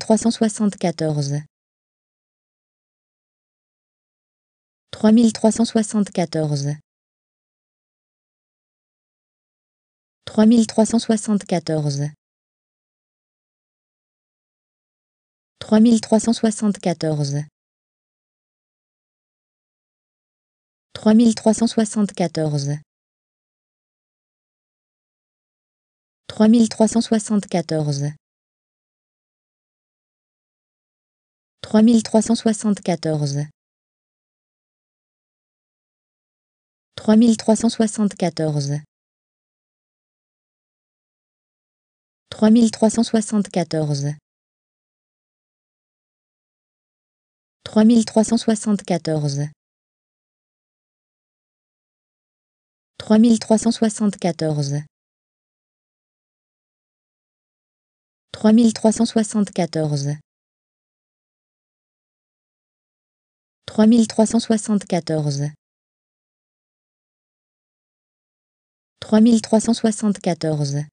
trois cent soixante-quatorze trois mille trois cent soixante-quatorze trois mille trois cent soixante-quatorze trois mille trois cent soixante-quatorze trois mille trois cent soixante-quatorze trois mille trois cent soixante-quatorze mille trois cent soixante-quatorze trois mille trois cent soixante-quatorze trois mille trois cent soixante-quatorze trois mille trois cent soixante-quatorze trois mille trois cent soixante-quatorze trois mille trois cent soixante-quatorze trois mille trois cent soixante-quatorze trois mille trois cent soixante-quatorze